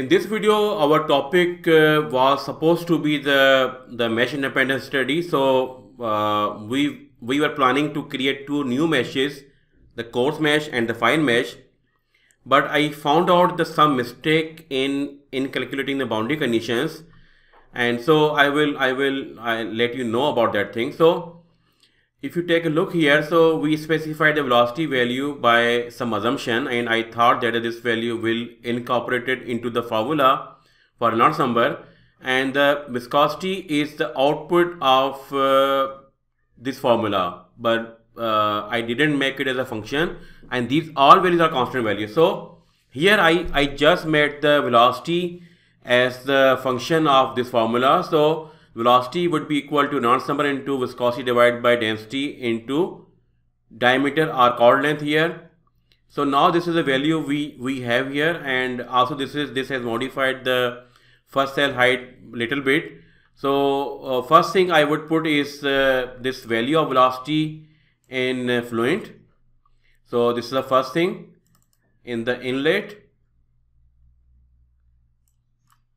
In this video, our topic uh, was supposed to be the, the mesh independent study. So uh, we, we were planning to create two new meshes, the coarse mesh and the fine mesh. But I found out the some mistake in, in calculating the boundary conditions. And so I will, I will I let you know about that thing. So if you take a look here so we specify the velocity value by some assumption and I thought that this value will incorporate it into the formula for Reynolds number and the viscosity is the output of uh, this formula but uh, I didn't make it as a function and these all values are constant values so here I, I just made the velocity as the function of this formula so velocity would be equal to Reynolds number into viscosity divided by density into diameter or chord length here. So now this is the value we, we have here and also this is this has modified the first cell height little bit. So uh, first thing I would put is uh, this value of velocity in uh, fluent. So this is the first thing in the inlet.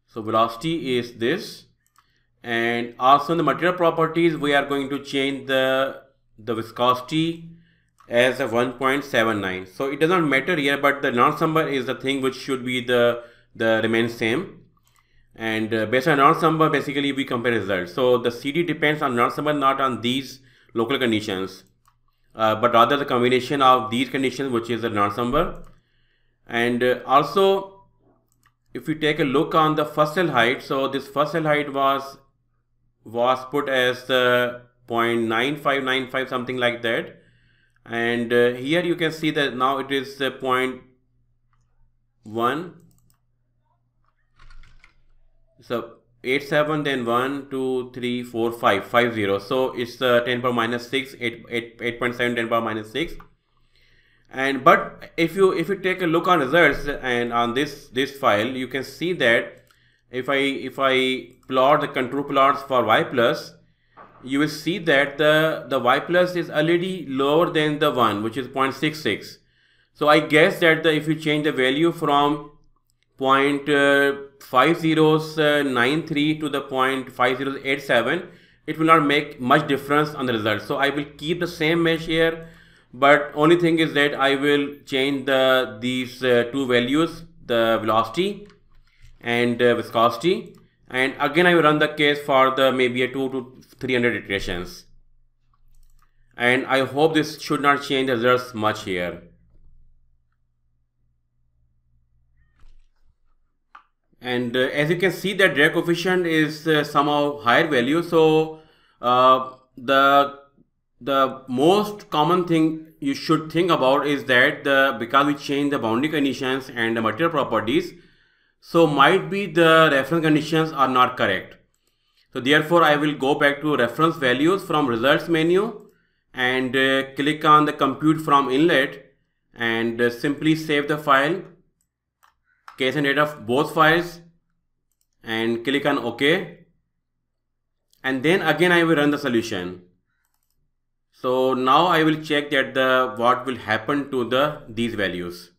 So velocity is this and also in the material properties we are going to change the the viscosity as a 1.79 so it does not matter here but the Reynolds number is the thing which should be the the remains same and uh, based on Reynolds number basically we compare results so the CD depends on Reynolds number not on these local conditions uh, but rather the combination of these conditions which is the Reynolds number and uh, also if we take a look on the first cell height so this first cell height was was put as uh, 0.9595 something like that and uh, here you can see that now it is uh, 0.1 so 8 7 then 1 2 3 4 5 5 0 so it's uh, 10 power minus 6 8 8 8.7 10 power minus 6 and but if you if you take a look on results and on this this file you can see that if I if I plot the contour plots for y plus you will see that the the y plus is already lower than the 1 which is 0.66 so I guess that the, if you change the value from uh, 0.5093 uh, to the 0.5087 it will not make much difference on the result so I will keep the same mesh here but only thing is that I will change the these uh, two values the velocity and uh, viscosity and again I will run the case for the maybe a 2 to 300 iterations and I hope this should not change the results much here and uh, as you can see the drag coefficient is uh, somehow higher value so uh, the the most common thing you should think about is that the because we change the boundary conditions and the material properties so might be the reference conditions are not correct. So therefore I will go back to reference values from results menu and uh, click on the compute from inlet and uh, simply save the file case and data of both files and click on OK and then again I will run the solution. So now I will check that the what will happen to the these values.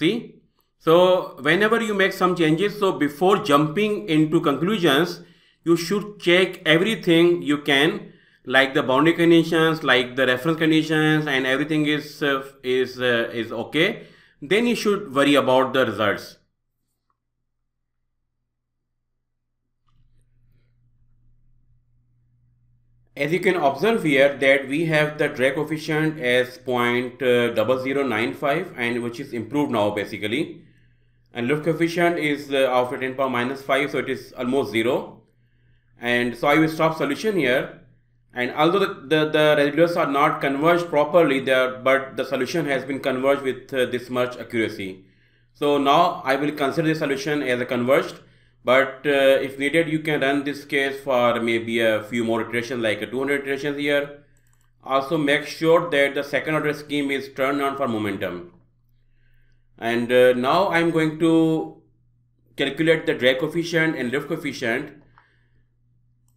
See? So whenever you make some changes, so before jumping into conclusions, you should check everything you can like the boundary conditions, like the reference conditions and everything is, uh, is, uh, is okay. Then you should worry about the results. As you can observe here that we have the drag coefficient as uh, 0.0095 and which is improved now basically. And lift coefficient is uh, after 10 power minus 5 so it is almost 0. And so I will stop solution here. And although the, the, the residuals are not converged properly there but the solution has been converged with uh, this much accuracy. So now I will consider the solution as a converged but uh, if needed, you can run this case for maybe a few more iterations like 200 iterations here. Also make sure that the second order scheme is turned on for momentum. And uh, now I'm going to calculate the drag coefficient and lift coefficient.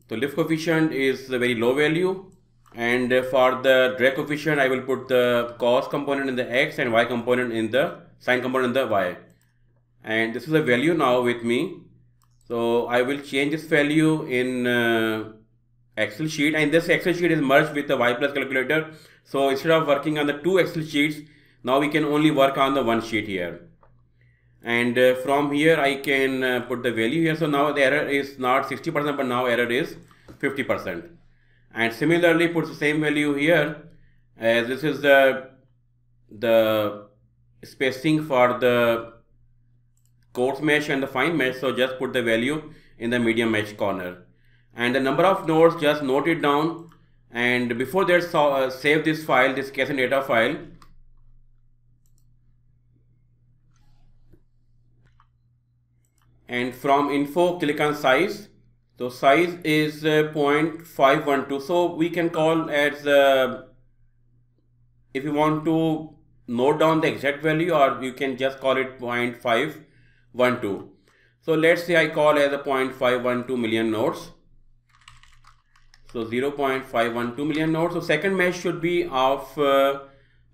So lift coefficient is a very low value. And uh, for the drag coefficient, I will put the cos component in the x and y component in the sine component in the y. And this is a value now with me so I will change this value in uh, Excel sheet and this Excel sheet is merged with the Y plus calculator. So instead of working on the two Excel sheets, now we can only work on the one sheet here. And uh, from here I can uh, put the value here. So now the error is not 60% but now error is 50%. And similarly put the same value here as this is the, the spacing for the coarse mesh and the fine mesh. So just put the value in the medium mesh corner. And the number of nodes, just note it down. And before that, so, uh, save this file, this case and data file. And from info, click on size. So size is uh, 0.512. So we can call as, uh, if you want to note down the exact value or you can just call it 0.5 0.512. So let's say I call as a 0.512 million nodes. So 0.512 million nodes. So second mesh should be of uh,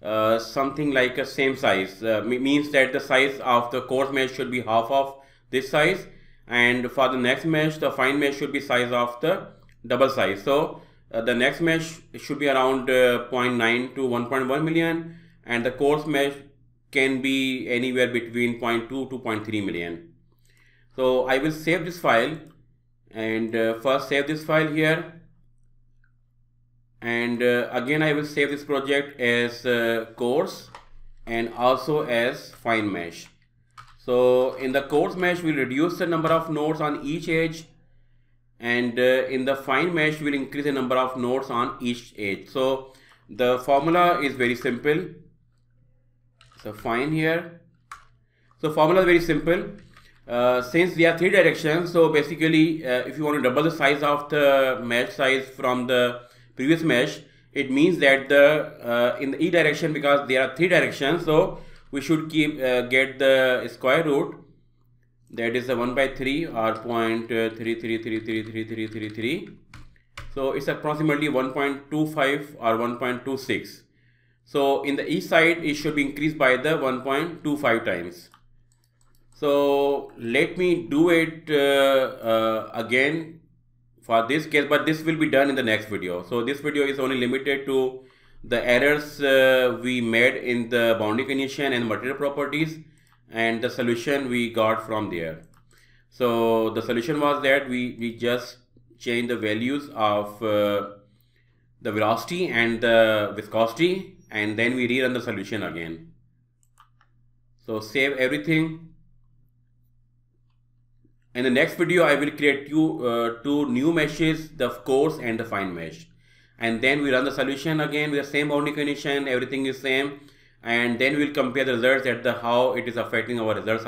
uh, something like a same size. Uh, means that the size of the coarse mesh should be half of this size. And for the next mesh, the fine mesh should be size of the double size. So uh, the next mesh should be around uh, 0.9 to 1.1 million. And the coarse mesh can be anywhere between 0.2 to 0.3 million. So I will save this file and uh, first save this file here and uh, again I will save this project as uh, course and also as fine mesh. So in the coarse mesh we'll reduce the number of nodes on each edge and uh, in the fine mesh we'll increase the number of nodes on each edge. So the formula is very simple. So fine here. So formula is very simple. Uh, since there are three directions, so basically uh, if you want to double the size of the mesh size from the previous mesh, it means that the uh, in the e direction because there are three directions, so we should keep uh, get the square root that is a 1 by 3 or uh, 0.333333333. So it's approximately 1.25 or 1.26. So in the east side, it should be increased by the 1.25 times. So let me do it uh, uh, again for this case, but this will be done in the next video. So this video is only limited to the errors uh, we made in the boundary condition and material properties and the solution we got from there. So the solution was that we, we just change the values of uh, the velocity and the viscosity and then we rerun the solution again. So save everything. In the next video, I will create two, uh, two new meshes, the coarse and the fine mesh. And then we run the solution again with the same boundary condition, everything is same. And then we'll compare the results at the how it is affecting our results.